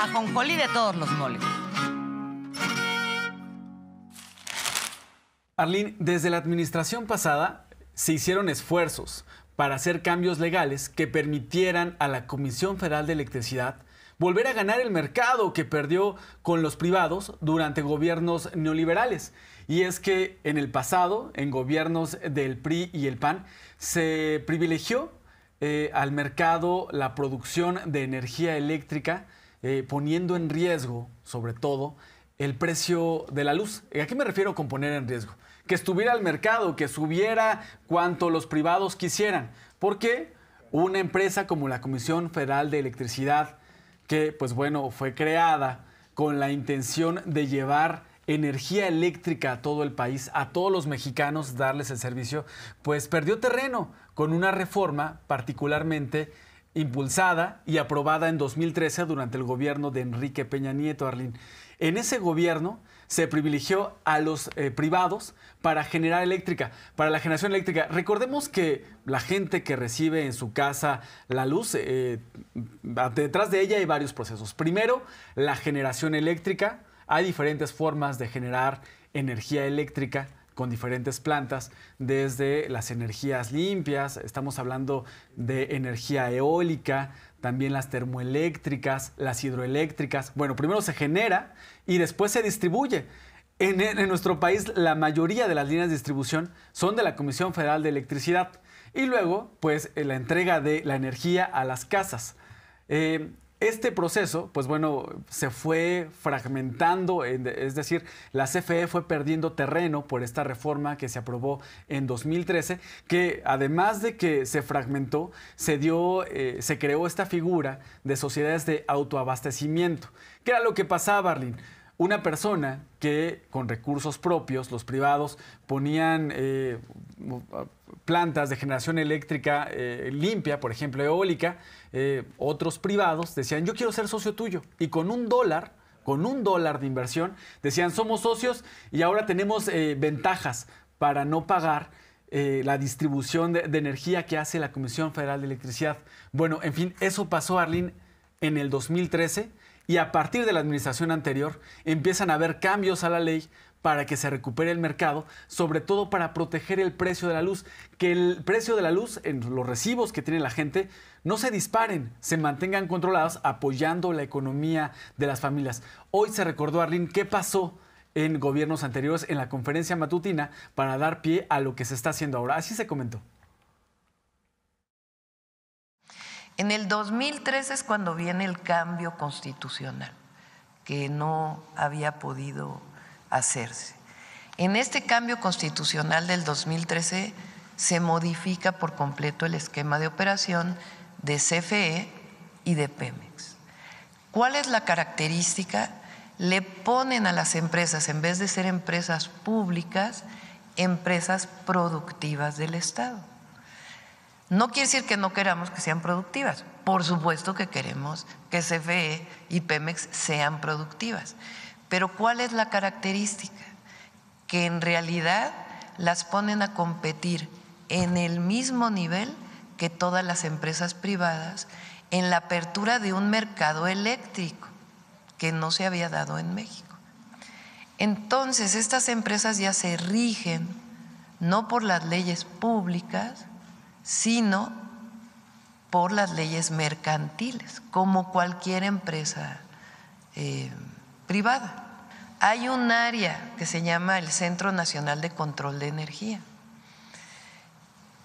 ajonjolí de todos los moles. Arlene, desde la administración pasada se hicieron esfuerzos para hacer cambios legales que permitieran a la Comisión Federal de Electricidad volver a ganar el mercado que perdió con los privados durante gobiernos neoliberales. Y es que en el pasado, en gobiernos del PRI y el PAN, se privilegió eh, al mercado la producción de energía eléctrica eh, poniendo en riesgo, sobre todo, el precio de la luz. ¿A qué me refiero con poner en riesgo? Que estuviera al mercado, que subiera cuanto los privados quisieran. Porque una empresa como la Comisión Federal de Electricidad, que pues bueno, fue creada con la intención de llevar energía eléctrica a todo el país, a todos los mexicanos, darles el servicio, pues perdió terreno con una reforma particularmente impulsada y aprobada en 2013 durante el gobierno de Enrique Peña Nieto, Arlín. En ese gobierno se privilegió a los eh, privados para generar eléctrica, para la generación eléctrica. Recordemos que la gente que recibe en su casa la luz, eh, detrás de ella hay varios procesos. Primero, la generación eléctrica. Hay diferentes formas de generar energía eléctrica con diferentes plantas, desde las energías limpias, estamos hablando de energía eólica, también las termoeléctricas, las hidroeléctricas. Bueno, primero se genera y después se distribuye. En, nuestro país la mayoría de las líneas de distribución son de la Comisión Federal de Electricidad y luego pues la entrega de la energía a las casas. Eh, este proceso, pues bueno, se fue fragmentando, es decir, la CFE fue perdiendo terreno por esta reforma que se aprobó en 2013, que además de que se fragmentó, se dio, eh, se creó esta figura de sociedades de autoabastecimiento. ¿Qué era lo que pasaba, Arlene? una persona que con recursos propios, los privados, ponían eh, plantas de generación eléctrica eh, limpia, por ejemplo, eólica, eh, otros privados decían, yo quiero ser socio tuyo. Y con un dólar, con un dólar de inversión, decían, somos socios y ahora tenemos ventajas para no pagar. la distribución de, de, energía que hace la Comisión Federal de Electricidad. Bueno, en fin, eso pasó, Arlene, en el 2013 y a partir de la administración anterior empiezan a haber cambios a la ley para que se recupere el mercado, sobre todo para proteger el precio de la luz, que el precio de la luz en los recibos que tiene la gente no se disparen, se mantengan controlados apoyando la economía de las familias. Hoy se recordó Arlín, qué pasó en gobiernos anteriores en la conferencia matutina para dar pie a lo que se está haciendo ahora. Así se comentó. En el 2013 es cuando viene el cambio constitucional, que no había podido hacerse. En este cambio constitucional del 2013 se modifica por completo el esquema de operación de CFE y de Pemex. ¿Cuál es la característica? Le ponen a las empresas, en vez de ser empresas públicas, empresas productivas del Estado no quiere decir que no queramos que sean productivas. Por supuesto que queremos que CFE y Pemex sean productivas. Pero ¿cuál es la característica? Que en realidad las ponen a competir en el mismo nivel que todas las empresas privadas en la apertura de un mercado eléctrico que no se había dado en México. Entonces, estas empresas ya se rigen no por las leyes públicas, sino por las leyes mercantiles, como cualquier empresa eh, privada. Hay un área que se llama el Centro Nacional de Control de Energía,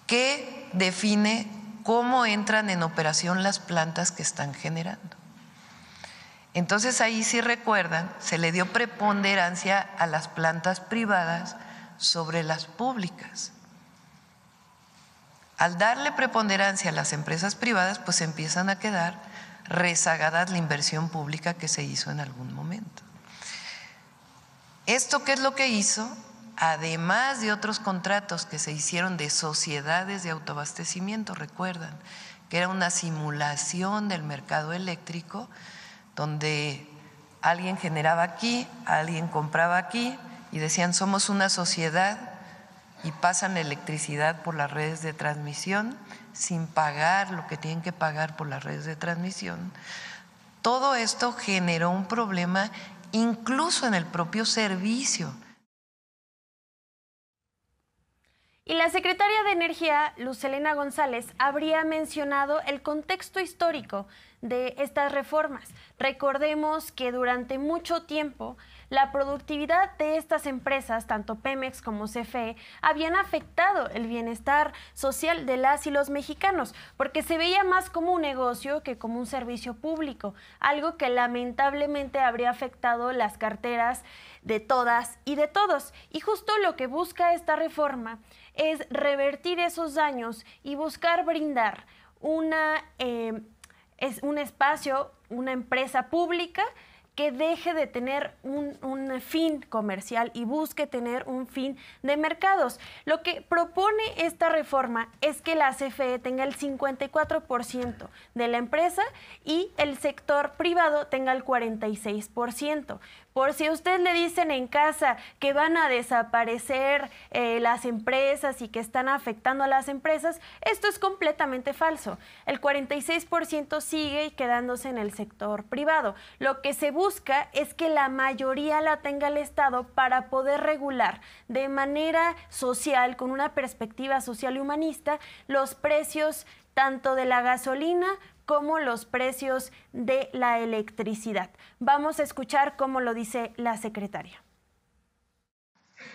que define cómo entran en operación las plantas que están generando. Entonces ahí sí recuerdan, se le dio preponderancia a las plantas privadas sobre las públicas. Al darle preponderancia a las empresas privadas, pues empiezan a quedar rezagadas la inversión pública que se hizo en algún momento. ¿Esto qué es lo que hizo? Además de otros contratos que se hicieron de sociedades de autoabastecimiento, recuerdan, que era una simulación del mercado eléctrico, donde alguien generaba aquí, alguien compraba aquí, y decían, somos una sociedad y pasan electricidad por las redes de transmisión sin pagar lo que tienen que pagar por las redes de transmisión. Todo esto generó un problema incluso en el propio servicio. Y la secretaria de Energía, Lucelena González, habría mencionado el contexto histórico de estas reformas. Recordemos que durante mucho tiempo la productividad de estas empresas, tanto Pemex como CFE, habían afectado el bienestar social de las y los mexicanos, porque se veía más como un negocio que como un servicio público, algo que lamentablemente habría afectado las carteras de todas y de todos. Y justo lo que busca esta reforma es revertir esos daños y buscar brindar una, eh, es un espacio, una empresa pública que deje de tener un, un, fin comercial y busque tener un fin de mercados. Lo que propone esta reforma es que la CFE tenga el 54% de la empresa y el sector privado tenga el 46%. Por si a usted le dicen en casa que van a desaparecer eh, las empresas y que están afectando a las empresas, esto es completamente falso. El 46% sigue quedándose en el sector privado. Lo que se busca es que la mayoría la tenga el Estado para poder regular de manera social, con una perspectiva social y humanista, los precios tanto de la gasolina como los precios de la electricidad. Vamos a escuchar cómo lo dice la secretaria.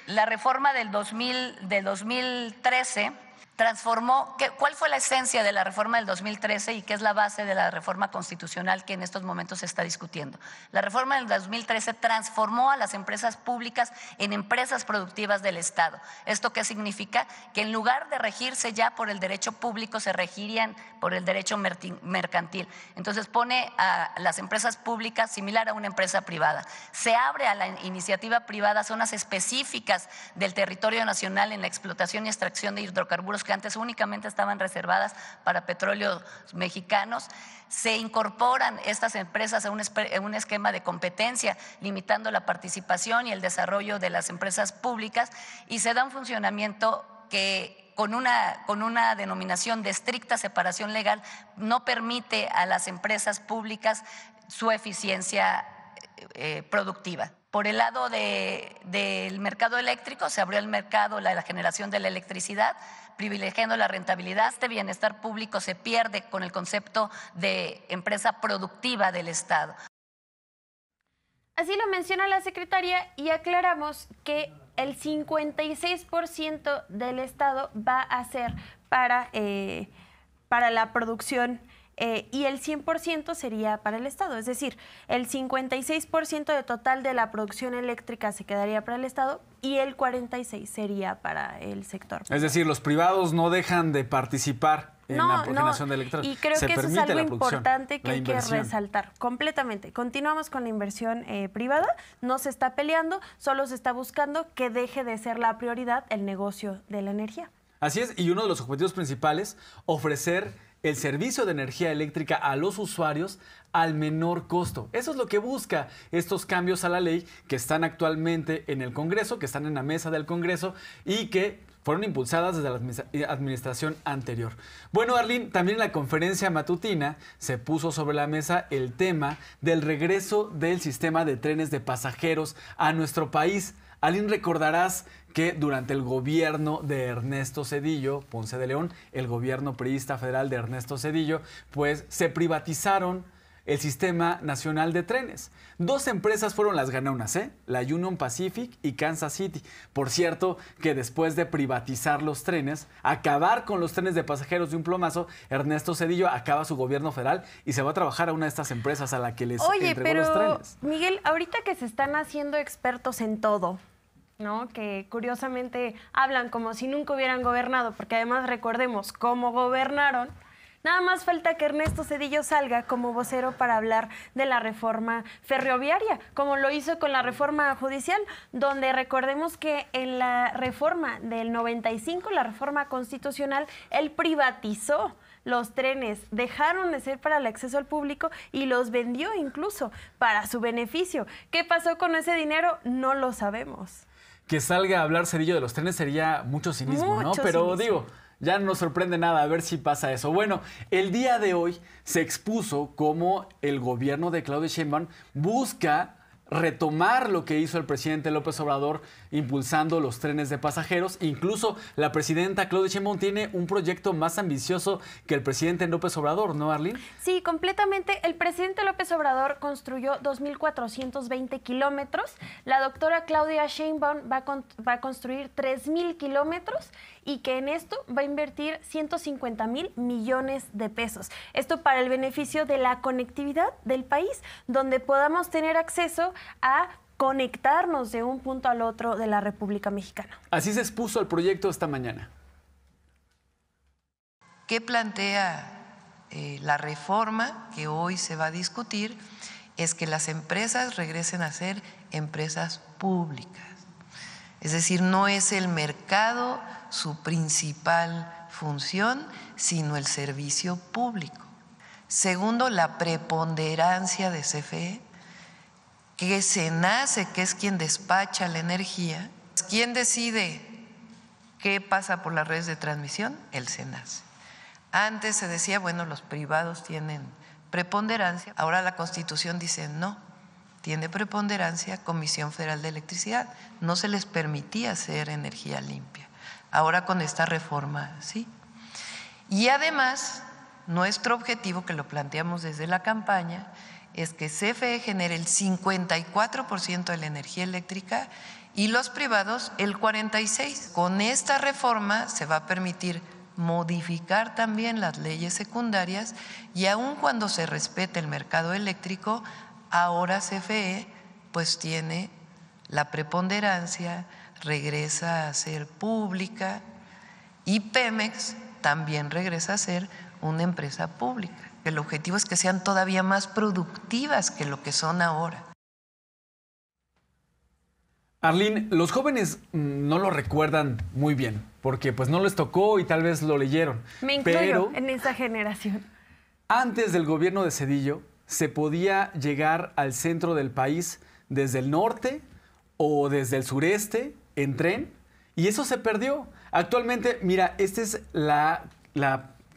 La reforma del, 2013 transformó, ¿cuál fue la esencia de la reforma del 2013 y qué es la base de la reforma constitucional que en estos momentos se está discutiendo? La reforma del 2013 transformó a las empresas públicas en empresas productivas del Estado. ¿Esto qué significa? Que en lugar de regirse ya por el derecho público, se regirían por el derecho mercantil. Entonces pone a las empresas públicas similar a una empresa privada. Se abre a la iniciativa privada zonas específicas del territorio nacional en la explotación y extracción de hidrocarburos que antes únicamente estaban reservadas para petróleos mexicanos. Se incorporan estas empresas a un, esquema de competencia, limitando la participación y el desarrollo de las empresas públicas y se da un funcionamiento que con una, con una, denominación de estricta separación legal, no permite a las empresas públicas su eficiencia eh, productiva. Por el lado del mercado eléctrico, se abrió el mercado, la generación de la electricidad, privilegiando la rentabilidad. Este bienestar público se pierde con el concepto de empresa productiva del Estado. Así lo menciona la secretaria y aclaramos que el 56% del Estado va a ser para, eh, para la producción eh, y el 100% sería para el Estado, es decir, el 56% de total de la producción eléctrica se quedaría para el Estado y el 46% sería para el sector. Es decir, los privados no dejan de participar en la generación de electricidad. Y creo que eso es algo importante que hay que resaltar completamente. Continuamos con la inversión eh, privada, no se está peleando, solo se está buscando que deje de ser la prioridad el negocio de la energía. Así es, y uno de los objetivos principales, ofrecer el servicio de energía eléctrica a los usuarios al menor costo. Eso es lo que busca estos cambios a la ley que están actualmente en el Congreso, que están en la mesa del Congreso y que fueron impulsadas desde la eh, administración anterior. Bueno, Arlín, también en la conferencia matutina se puso sobre la mesa el tema del regreso del sistema de trenes de pasajeros a nuestro país. Arlín, recordarás que durante el gobierno de Ernesto Cedillo, Ponce de León, el gobierno priista federal de Ernesto Cedillo, pues se privatizaron el Sistema Nacional de Trenes. Dos empresas fueron las ganonas, ¿eh? la Union Pacific y Kansas City. Por cierto, que después de privatizar los trenes, acabar con los trenes de pasajeros de un plomazo, Ernesto Cedillo acaba su gobierno federal y se va a trabajar a una de estas empresas a la que les Oye, entregó los trenes. Miguel, ahorita que se están haciendo expertos en todo, ¿no? Que curiosamente hablan como si nunca hubieran gobernado, porque además recordemos cómo gobernaron. Nada más falta que Ernesto Cedillo salga como vocero para hablar de la reforma ferroviaria, como lo hizo con la reforma judicial, donde recordemos que en la reforma del 95, la reforma constitucional, él privatizó los trenes dejaron de ser para el acceso al público y los vendió incluso para su beneficio. ¿Qué pasó con ese dinero? No lo sabemos que salga a hablar Cerillo de los trenes sería mucho cinismo, ¿no? Pero digo, ya no nos sorprende nada, a ver si pasa eso. Bueno, el día de hoy se expuso cómo el gobierno de Claudio Sheinbaum busca retomar lo que hizo el presidente López Obrador impulsando los trenes de pasajeros. Incluso la presidenta Claudia Sheinbaum tiene un proyecto más ambicioso que el presidente López Obrador, ¿no, Arlene? Sí, completamente. El presidente López Obrador construyó 2.420 kilómetros. La doctora Claudia Sheinbaum va a, va a construir 3.000 kilómetros y que en esto va a invertir 150 mil millones de pesos. Esto para el beneficio de la conectividad del país, donde podamos tener acceso a conectarnos de un punto al otro de la República Mexicana. Así se expuso el proyecto esta mañana. ¿Qué plantea eh, la reforma que hoy se va a discutir? Es que las empresas regresen a ser empresas públicas. Es decir, no es el mercado su principal función, sino el servicio público. Segundo, la preponderancia de CFE que se nace, que es quien despacha la energía, ¿quién decide qué pasa por las redes de transmisión? El SENACE. Antes se decía, bueno, los privados tienen preponderancia, ahora la Constitución dice no, tiene preponderancia Comisión Federal de Electricidad, no se les permitía hacer energía limpia. Ahora con esta reforma, sí. Y además, nuestro objetivo, que lo planteamos desde la campaña, es que CFE genere el 54% de la energía eléctrica y los privados el 46%. Con esta reforma se va a permitir modificar también las leyes secundarias y aun cuando se respete el mercado eléctrico, ahora CFE pues tiene la preponderancia, regresa a ser pública y Pemex también regresa a ser una empresa pública. El objetivo es que sean todavía más productivas que lo que son ahora. Arlene, los jóvenes mm, no lo recuerdan muy bien, porque pues no les tocó y tal vez lo leyeron. Me incluyo en esa generación. Antes del gobierno de Cedillo, se podía llegar al centro del país desde el norte o desde el sureste en tren, y eso se perdió. Actualmente, mira, esta es la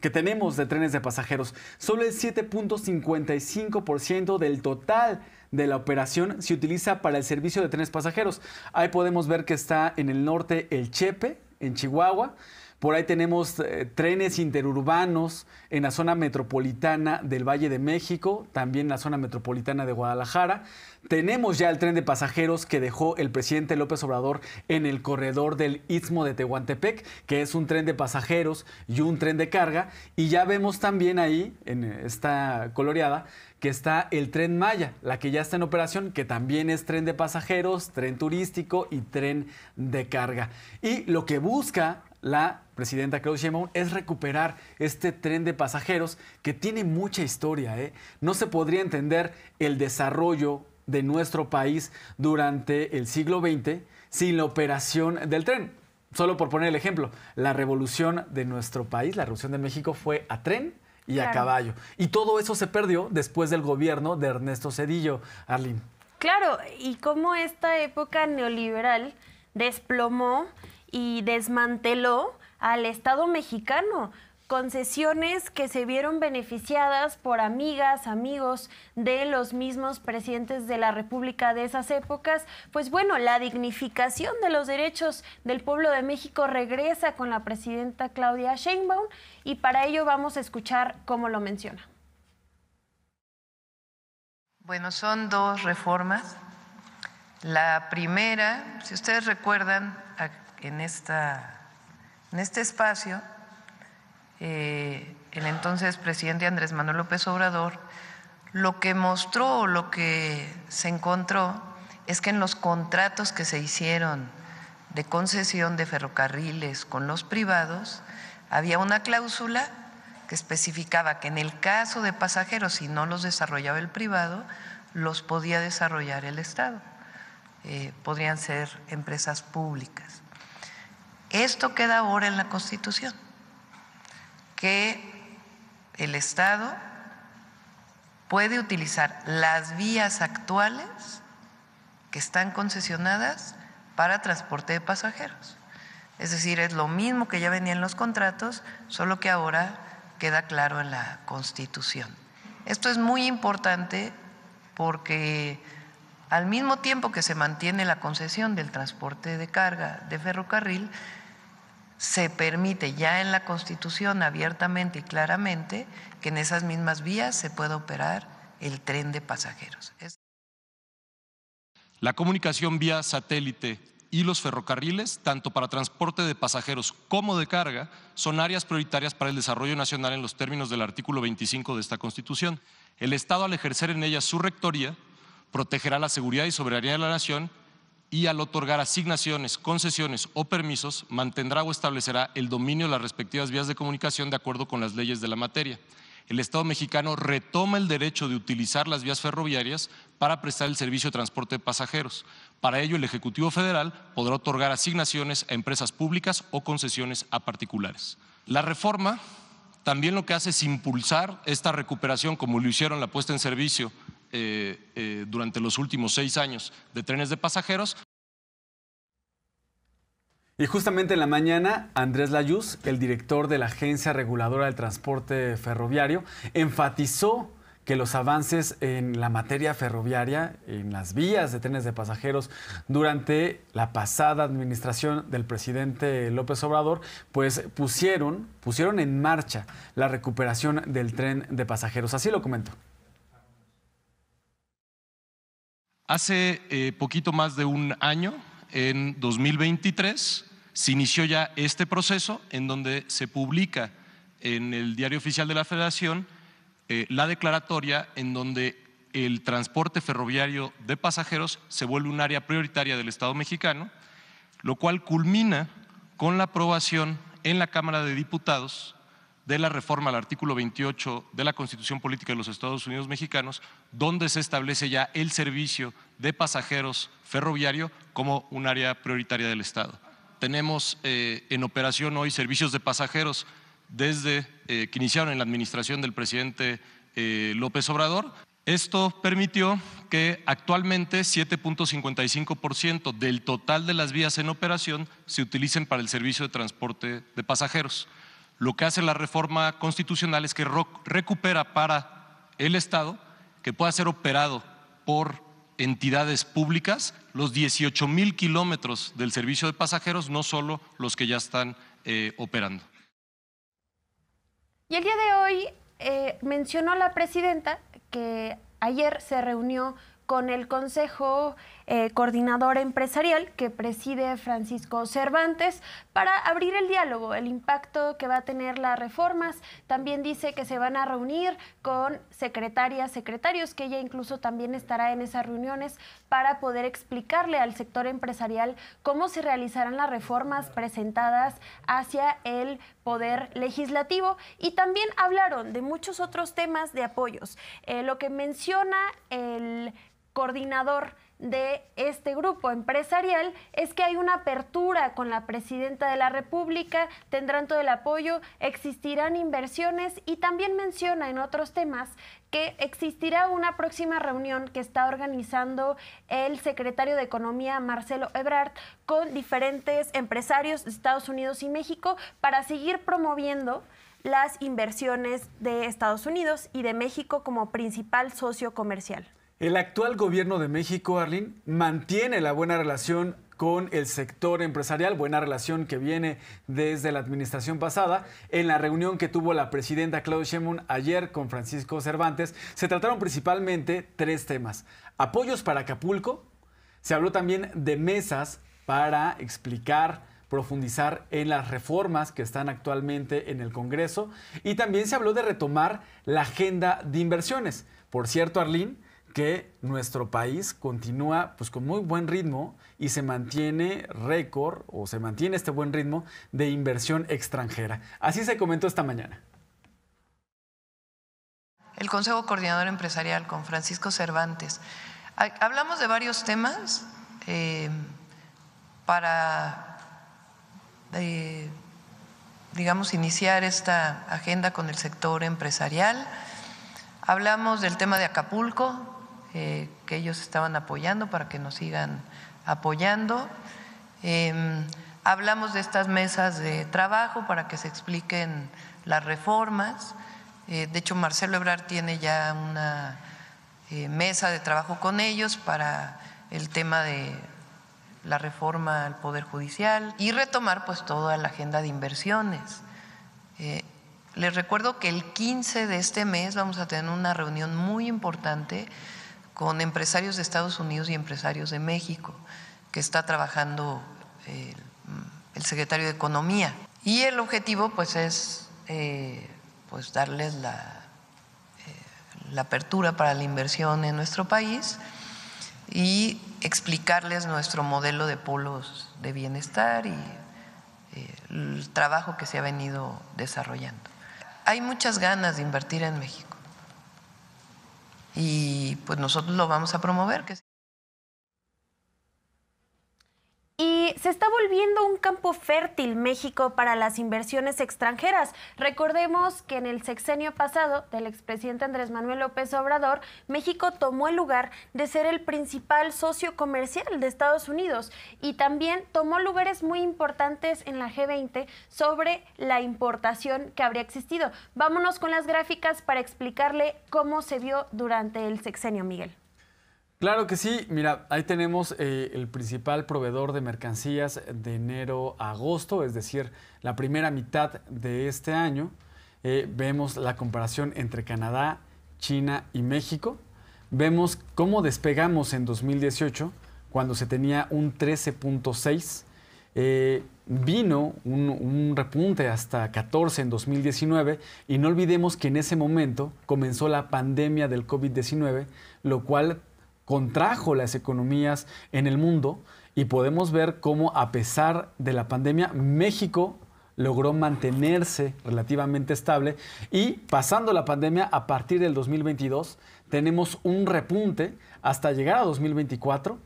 que tenemos de trenes de pasajeros. Solo el 7.55% del total de la operación se utiliza para el servicio de trenes pasajeros. Ahí podemos ver que está en el norte el Chepe, en Chihuahua. Por ahí tenemos eh, trenes interurbanos en la zona metropolitana del Valle de México, también en la zona metropolitana de Guadalajara. Tenemos ya el tren de pasajeros que dejó el presidente López Obrador en el corredor del Istmo de Tehuantepec, que es un tren de pasajeros y un tren de carga. Y ya vemos también ahí, en esta coloreada, que está el tren Maya, la que ya está en operación, que también es tren de pasajeros, tren turístico y tren de carga. Y lo que busca la presidenta Claudia Sheinbaum es recuperar este tren de pasajeros que tiene mucha historia. ¿eh? No se podría entender el desarrollo de nuestro país durante el siglo XX sin la operación del tren. Solo por poner el ejemplo, la revolución de nuestro país, la revolución de México fue a tren y a caballo. Y todo eso se perdió después del gobierno de Ernesto Cedillo, Arlín. Claro, y cómo esta época neoliberal desplomó y desmanteló al Estado mexicano concesiones que se vieron beneficiadas por amigas, amigos de los mismos presidentes de la República de esas épocas. Pues bueno, la dignificación de los derechos del pueblo de México regresa con la presidenta Claudia Sheinbaum y para ello vamos a escuchar cómo lo menciona. Bueno, son dos reformas. La primera, si ustedes recuerdan, en, esta, en este espacio, eh, el entonces presidente Andrés Manuel López Obrador, lo que mostró o lo que se encontró es que en los contratos que se hicieron de concesión de ferrocarriles con los privados, había una cláusula que especificaba que en el caso de pasajeros, si no los desarrollaba el privado, los podía desarrollar el Estado. Eh, podrían ser empresas públicas. Esto queda ahora en la Constitución que el Estado puede utilizar las vías actuales que están concesionadas para transporte de pasajeros. Es decir, es lo mismo que ya venía en los contratos, solo que ahora queda claro en la Constitución. Esto es muy importante porque al mismo tiempo que se mantiene la concesión del transporte de carga de ferrocarril, se permite ya en la Constitución abiertamente y claramente que en esas mismas vías se pueda operar el tren de pasajeros. La comunicación vía satélite y los ferrocarriles, tanto para transporte de pasajeros como de carga, son áreas prioritarias para el desarrollo nacional en los términos del artículo 25 de esta Constitución. El Estado, al ejercer en ellas su rectoría, protegerá la seguridad y soberanía de la nación y al otorgar asignaciones, concesiones o permisos, mantendrá o establecerá el dominio de las respectivas vías de comunicación de acuerdo con las leyes de la materia. El Estado mexicano retoma el derecho de utilizar las vías ferroviarias para prestar el servicio de transporte de pasajeros. Para ello, el Ejecutivo Federal podrá otorgar asignaciones a empresas públicas o concesiones a particulares. La reforma también lo que hace es impulsar esta recuperación, como lo hicieron la puesta en servicio eh, eh, durante los últimos seis años de trenes de pasajeros. Y justamente en la mañana, Andrés Layuz, el director de la Agencia Reguladora del Transporte Ferroviario, enfatizó que los avances en la materia ferroviaria, en las vías de trenes de pasajeros durante la pasada administración del presidente López Obrador, pues pusieron, pusieron en marcha la recuperación del tren de pasajeros. Así lo comento. Hace eh, poquito más de un año, en 2023, se inició ya este proceso en donde se publica en el Diario Oficial de la Federación eh, la declaratoria en donde el transporte ferroviario de pasajeros se vuelve un área prioritaria del Estado mexicano, lo cual culmina con la aprobación en la Cámara de Diputados de la reforma al artículo 28 de la Constitución Política de los Estados Unidos Mexicanos, donde se establece ya el servicio de pasajeros ferroviario como un área prioritaria del Estado. Tenemos eh, en operación hoy servicios de pasajeros desde eh, que iniciaron en la administración del presidente eh, López Obrador. Esto permitió que actualmente 7.55% del total de las vías en operación se utilicen para el servicio de transporte de pasajeros. Lo que hace la reforma constitucional es que recupera para el Estado que pueda ser operado por entidades públicas los 18 mil kilómetros del servicio de pasajeros, no solo los que ya están eh, operando. Y el día de hoy eh, mencionó la presidenta que ayer se reunió con el Consejo eh, coordinador empresarial que preside Francisco Cervantes, para abrir el diálogo, el impacto que va a tener las reformas. También dice que se van a reunir con secretarias, secretarios, que ella incluso también estará en esas reuniones para poder explicarle al sector empresarial cómo se realizarán las reformas presentadas hacia el poder legislativo y también hablaron de muchos otros temas de apoyos. Eh, lo que menciona el coordinador de este grupo empresarial es que hay una apertura con la presidenta de la República, tendrán todo el apoyo, existirán inversiones y también menciona en otros temas que existirá una próxima reunión que está organizando el secretario de Economía, Marcelo Ebrard, con diferentes empresarios de Estados Unidos y México para seguir promoviendo las inversiones de Estados Unidos y de México como principal socio comercial. El actual gobierno de México, Arlín, mantiene la buena relación con el sector empresarial, buena relación que viene desde la administración pasada. En la reunión que tuvo la presidenta Claudia Sheinbaum ayer con Francisco Cervantes, se trataron principalmente tres temas. Apoyos para Acapulco, se habló también de mesas para explicar profundizar en las reformas que están actualmente en el Congreso y también se habló de retomar la agenda de inversiones. Por cierto, Arlín que nuestro país continúa pues con muy buen ritmo y se mantiene récord o se mantiene este buen ritmo de inversión extranjera. Así se comentó esta mañana. El Consejo Coordinador Empresarial con Francisco Cervantes. Hablamos de varios temas eh, para, eh, digamos, iniciar esta agenda con el sector empresarial. Hablamos del tema de Acapulco, eh, que ellos estaban apoyando para que nos sigan apoyando. Em, hablamos de estas mesas de trabajo para que se expliquen las reformas. Eh, de hecho, Marcelo Ebrard tiene ya una eh, mesa de trabajo con ellos para el tema de la reforma al Poder Judicial y retomar pues toda la agenda de inversiones. les recuerdo que el 15 de este mes vamos a tener una reunión muy importante con empresarios de Estados Unidos y empresarios de México, que está trabajando eh, el, secretario de Economía. Y el objetivo pues es eh, pues darles eh, la, apertura para la inversión en nuestro país y explicarles nuestro modelo de polos de bienestar y el trabajo que se ha venido desarrollando. Hay muchas ganas de invertir en México y pues nosotros lo vamos a promover. que se está volviendo un campo fértil México para las inversiones extranjeras. Recordemos que en el sexenio pasado del expresidente Andrés Manuel López Obrador, México tomó el lugar de ser el principal socio comercial de Estados Unidos y también tomó lugares muy importantes en la G20 sobre la importación que habría existido. Vámonos con las gráficas para explicarle cómo se vio durante el sexenio, Miguel. Claro que sí. Mira, ahí tenemos eh, el principal proveedor de mercancías de enero a agosto, es decir, la primera mitad de este año. Eh, vemos la comparación entre Canadá, China y México. Vemos cómo despegamos en 2018 cuando se tenía un 13.6. Eh, vino un, repunte hasta 14 en 2019 y no olvidemos que en ese momento comenzó la pandemia del COVID-19, lo cual contrajo las economías en el mundo y podemos ver cómo a pesar de la pandemia México logró mantenerse relativamente estable y pasando la pandemia a partir del 2022 tenemos un repunte hasta llegar a 2024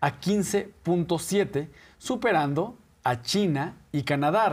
a 15.7 superando a China y Canadá,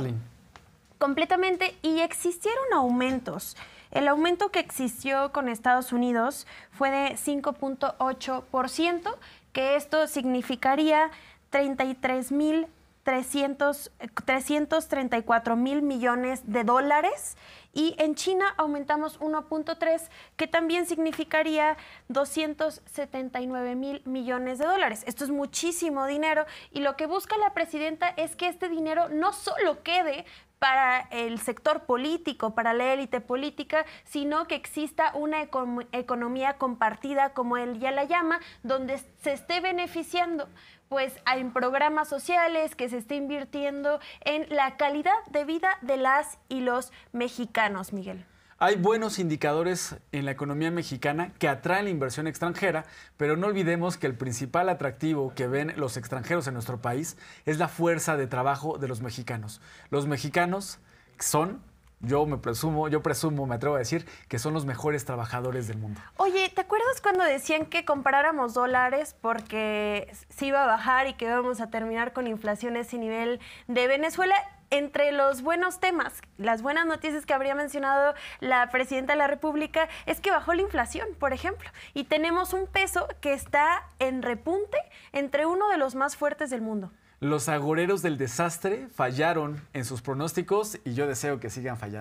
completamente y existieron aumentos. El aumento que existió con Estados Unidos fue de 5.8%, que esto significaría 33 mil 334 mil millones de dólares y en China aumentamos 1.3, que también significaría 279 mil millones de dólares. Esto es muchísimo dinero y lo que busca la presidenta es que este dinero no solo quede para el sector político, para la élite política, sino que exista una economía compartida, como él ya la llama, donde se esté beneficiando pues en programas sociales, que se esté invirtiendo en la calidad de vida de las y los mexicanos, Miguel. Hay buenos indicadores en la economía mexicana que atraen la inversión extranjera, pero no olvidemos que el principal atractivo que ven los extranjeros en nuestro país es la fuerza de trabajo de los mexicanos. Los mexicanos son yo me presumo, yo presumo, me atrevo a decir, que son los mejores trabajadores del mundo. Oye, ¿te acuerdas cuando decían que compráramos dólares porque se iba a bajar y que íbamos a terminar con inflación a ese nivel de Venezuela? entre los buenos temas, las buenas noticias que habría mencionado la presidenta de la República es que bajó la inflación, por ejemplo, y tenemos un peso que está en repunte entre uno de los más fuertes del mundo. Los agoreros del desastre fallaron en sus pronósticos y yo deseo que sigan fallando.